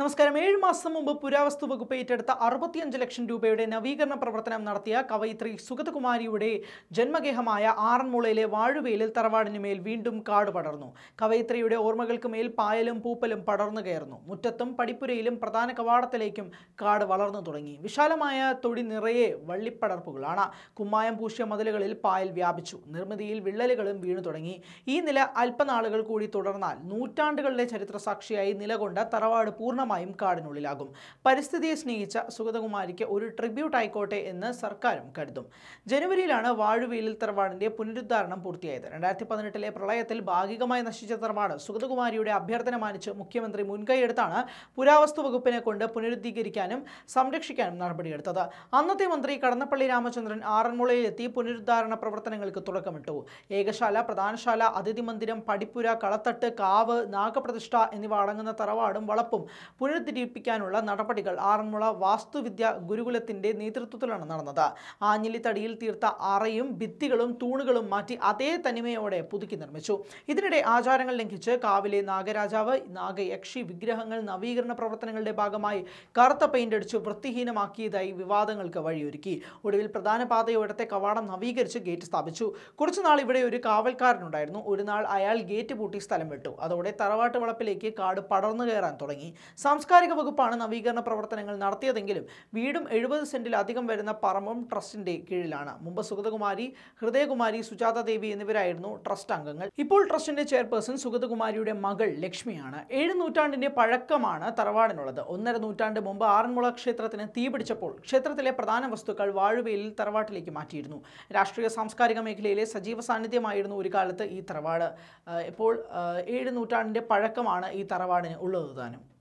നമസ്കാരം ഏഴ് മാസം മുമ്പ് പുരാവസ്തു വകുപ്പ് ഏറ്റെടുത്ത അറുപത്തിയഞ്ച് ലക്ഷം രൂപയുടെ നവീകരണ പ്രവർത്തനം നടത്തിയ കവയിത്രി സുഗതകുമാരിയുടെ ജന്മഗേഹമായ ആറന്മുളയിലെ വാഴുവേലിൽ തറവാടിനുമേൽ വീണ്ടും കാട് പടർന്നു കവയിത്രിയുടെ ഓർമ്മകൾക്ക് മേൽ പായലും പൂപ്പലും പടർന്നു കയറുന്നു മുറ്റത്തും പടിപ്പുരയിലും പ്രധാന കവാടത്തിലേക്കും കാട് വളർന്നു തുടങ്ങി വിശാലമായ തൊടി നിറയെ വള്ളിപ്പടർപ്പുകളാണ് കുമ്മായം പൂശിയ മതിലുകളിൽ പായൽ വ്യാപിച്ചു നിർമ്മിതിയിൽ വിള്ളലുകളും വീണു തുടങ്ങി ഈ നില അല്പനാളുകൾ കൂടി തുടർന്നാൽ നൂറ്റാണ്ടുകളിലെ ചരിത്ര സാക്ഷിയായി നിലകൊണ്ട തറവാട് പൂർണ്ണ പൂർണ്ണമായും കാടിനുള്ളിലാകും പരിസ്ഥിതിയെ സ്നേഹിച്ച സുഗതകുമാരിക്ക് ഒരു ട്രിബ്യൂട്ട് ആയിക്കോട്ടെ എന്ന് സർക്കാരും കരുതും ജനുവരിയിലാണ് വാഴുവേലിൽ തറവാടിന്റെ പുനരുദ്ധാരണം പൂർത്തിയായത് രണ്ടായിരത്തി പതിനെട്ടിലെ പ്രളയത്തിൽ ഭാഗികമായി നശിച്ച തറവാട് സുഗതകുമാരിയുടെ അഭ്യർത്ഥന മാനിച്ച് മുഖ്യമന്ത്രി മുൻകൈയെടുത്താണ് പുരാവസ്തു വകുപ്പിനെ കൊണ്ട് പുനരുദ്ധീകരിക്കാനും സംരക്ഷിക്കാനും നടപടിയെടുത്തത് അന്നത്തെ മന്ത്രി കടന്നപ്പള്ളി രാമചന്ദ്രൻ ആറന്മുളയിലെത്തി പുനരുദ്ധാരണ പ്രവർത്തനങ്ങൾക്ക് തുടക്കമിട്ടു ഏകശാല പ്രധാനശാല അതിഥി മന്ദിരം പടിപ്പുര കളത്തട്ട് കാവ് നാഗപ്രതിഷ്ഠ എന്നിവ അടങ്ങുന്ന തറവാടും വളപ്പും പുനരുദ്ധരിപ്പിക്കാനുള്ള നടപടികൾ ആറന്മുള വാസ്തുവിദ്യ ഗുരുകുലത്തിന്റെ നേതൃത്വത്തിലാണ് നടന്നത് ആഞ്ഞിലിത്തടിയിൽ തീർത്ത അറയും ഭിത്തികളും തൂണുകളും മാറ്റി അതേ തനിമയോടെ പുതുക്കി നിർമ്മിച്ചു ഇതിനിടെ ആചാരങ്ങൾ ലംഘിച്ച് കാവിലെ നാഗരാജാവ് നാഗയക്ഷി വിഗ്രഹങ്ങൾ നവീകരണ പ്രവർത്തനങ്ങളുടെ ഭാഗമായി കറുത്ത പെയിന്റ് അടിച്ചു വൃത്തിഹീനമാക്കിയതായി വിവാദങ്ങൾക്ക് വഴിയൊരുക്കി ഒടുവിൽ പ്രധാന പാതയോടത്തെ കവാടം നവീകരിച്ച് ഗേറ്റ് സ്ഥാപിച്ചു കുറച്ചുനാൾ ഇവിടെ ഒരു കാവൽക്കാരനുണ്ടായിരുന്നു ഒരു നാൾ അയാൾ ഗേറ്റ് പൂട്ടി സ്ഥലം വിട്ടു അതോടെ തറവാട്ട് വളപ്പിലേക്ക് കാട് പടർന്നു കയറാൻ തുടങ്ങി സാംസ്കാരിക വകുപ്പാണ് നവീകരണ പ്രവർത്തനങ്ങൾ നടത്തിയതെങ്കിലും വീടും എഴുപത് സെന്റിലധികം വരുന്ന പറമ്പും ട്രസ്റ്റിന്റെ കീഴിലാണ് മുമ്പ് സുഗതകുമാരി ഹൃദയകുമാരി സുജാത ദേവി എന്നിവരായിരുന്നു ട്രസ്റ്റ് അംഗങ്ങൾ ഇപ്പോൾ ട്രസ്റ്റിന്റെ ചെയർപേഴ്സൺ സുഗതകുമാരിയുടെ മകൾ ലക്ഷ്മിയാണ് ഏഴ് നൂറ്റാണ്ടിന്റെ പഴക്കമാണ് തറവാടിനുള്ളത് ഒന്നര നൂറ്റാണ്ട് മുമ്പ് ആറന്മുള ക്ഷേത്രത്തിന് തീപിടിച്ചപ്പോൾ ക്ഷേത്രത്തിലെ പ്രധാന വസ്തുക്കൾ വാഴുവേലിൽ തറവാട്ടിലേക്ക് മാറ്റിയിരുന്നു രാഷ്ട്രീയ സാംസ്കാരിക മേഖലയിലെ സജീവ സാന്നിധ്യമായിരുന്നു ഒരു കാലത്ത് ഈ തറവാട് ഇപ്പോൾ ഏഴ് നൂറ്റാണ്ടിന്റെ പഴക്കമാണ് ഈ തറവാടിന് ഉള്ളത് താനും